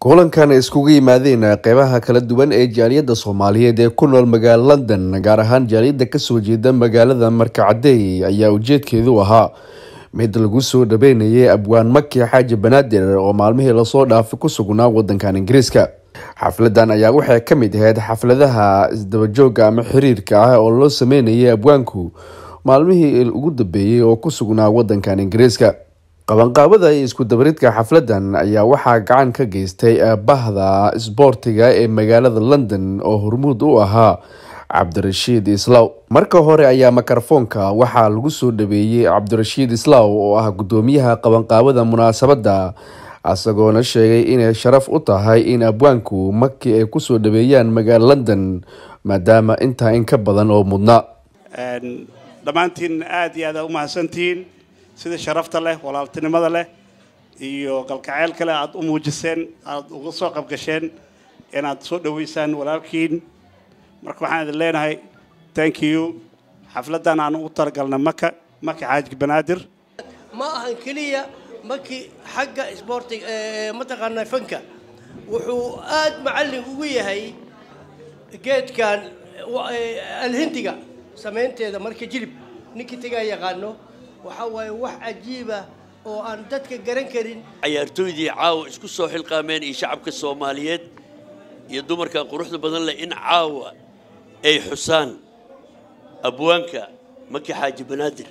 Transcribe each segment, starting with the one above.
kulankan iskugu yimaadeen qeybaha kala duwan ee jaaliyadda soomaaliyeed ee ku nool magaalo london gaar ahaan jaaliyadda kasoo jeeda magaalada markacadey ayaa ujeedkeedu ahaa mid lagu soo dhabeynayay abwaan maki xaaji banaadir oo maalmihii lasoo dhaafay ku sugnaa wadankan ingiriiska xafladan ayaa waxay ka mid ahayd xafladaha isdabajooga ama xiriirka ah oo loo sameynayay abwaanku maalmihii ugu dambeeyey oo ku sugnaa wadankan ingiriiska qabanqaabada iyo isku dabaridka xafladan ayaa waxaa gacan ka geystay eh, bahda isboortiga ee magaalada london oo hormuud u ahaa cabdirashiid islaw marka hore ayaa mikrofoonka waxaa lagu soo dhaweeyey cabdirashiid islaw oo ah guddoomiyaha qabanqaabada munaasabadda isagoona sheegay inay sharaf u tahay in abwaanku markii ay kusoo dhaweeyaan magaalo london maadaama intaa in ka badan oo mudna dhammaantiin aada iyo aada umahadsantiin sida sharafta leh walaaltinimada leh iyo galkaceyl kale aada u muujiseen aada uga soo qabgasheen inaad soo dhoweysaan walaalkiin marka waxaan idin leenahay thank you xafladdan aan ugu talagalnay maka maka xaajig banaadir ma ahan keliya makii xagga isboortiga mataqaanaa fanka wuxuu aad macallin ugu yahay geedkan alhindiga samaynteeda marka jilib ninkii tagaa yaqaano waxa waaye wax cajiiba oo aan dadka garan karin cayaartooydii caawa isku soo xilqaameen iyo shacabka soomaaliyeed iyo dumarkan quruxda badan leh in caawa ay xusaan abwaanka maki xaaji banaadir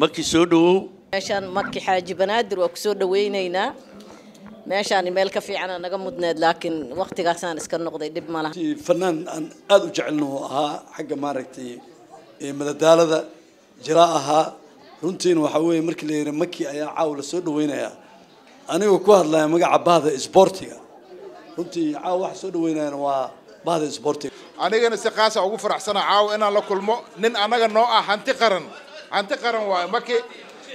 maki soo dhowow meeshaan maki xaaji banaadir waa ku soo dhawaynaynaa meeshaani meel ka fiicana naga mudneed laakiin waktigaasaan iska noqday dhib malaha fanaan aan aada u jecelnaho ahaa xagga maaragtay madadaalada jira ahaa runtiina waxaa weeye markii la yidhi maki ayaa caaw lasoo dhaweynayaa anigoo ku hadlaya magaca bahda sboortiga runtii caaw waxa soo dhaweynayan waa bahda sboortiga anigana si kaasa ah ugu faraxsana caaw inaan la kulmo nin annaga noo ah hanti qaran hanti qaran waaye maki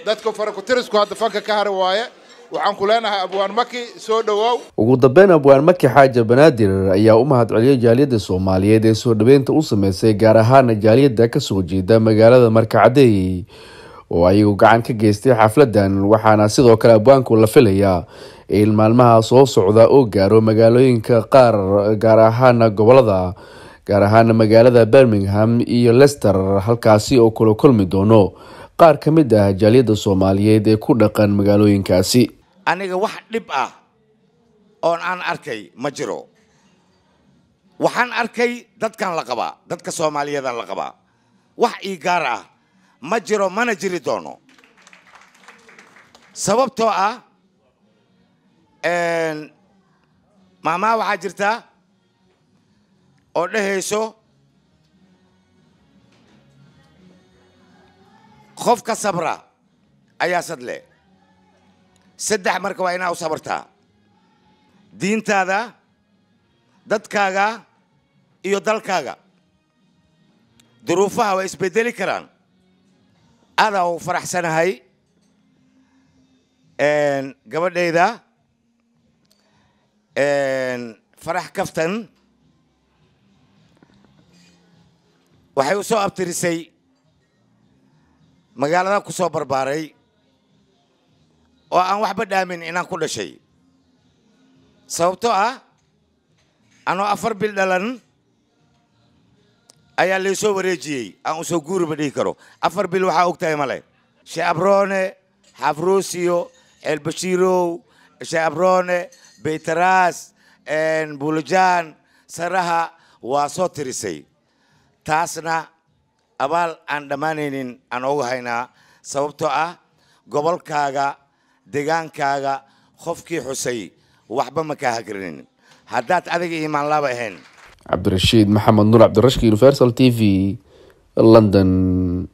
dadka farakutirasku hadda fanka ka hari waaye waxaan ku leenahay abwaan maki soo dhowow ugu dambeyn abwaan maki xaaja banaadir ayaa u mahad celiyay jaaliyadda soomaaliyeed ee soo dhoweynta u sameysay gaar ahaana jaaliyadda kasoo jeeda magaalada markacadeey oo ayagu gacan ka geystay xafladan waxaana sidoo kale abwaanku la filayaa in maalmaha soo socda oo gaaro magaalooyinka qaar gaar ahaana gobolada gaar ahaana magaalada birmingham iyo lester halkaasi oo kula kulmi doono qaar ka mid ah jaaliyadda soomaaliyeed ee ku dhaqan magaalooyinkaasi aniga wax dhib ah oon aan arkay ma jiro waxaan arkay dadkan la qabaa dadka soomaaliyeedan la qabaa wax ii gaar ah ma jiro mana jiri doono sababtoo ah maamaa waxaa jirtaa oo dhahayso qofka sabra ayaa sad leh saddex marka waa inaa u sabartaa diintaada dadkaaga iyo dalkaaga duruufaha waa isbedeli karaan adaa u faraxsanahay gabadhayda farax kaftan waxay u soo abtirisay magaalada ku soo barbaaray oo aan waxba dhaamin inaan ku dhashay sababtoo ah anoo afar bil dhalan ayaa laysoo wareejiyey aan usoo guuriba dhihi karo afar bil waxaa og tahay male sheekh abroone xafruusiyo ceelbashiirow sheekh abroone beytaraas buulajaan saraha waa soo tirisay taasna abaal aan dhammaanaynin aan oga haynaa sababtoo ah gobolkaaga degaankaaga qofkii xusay waxba ma kaa hagrinin haddaad adiga iimaanlaaba ahayn cabdirashiid maxamed nuur cabdirashki universal t v london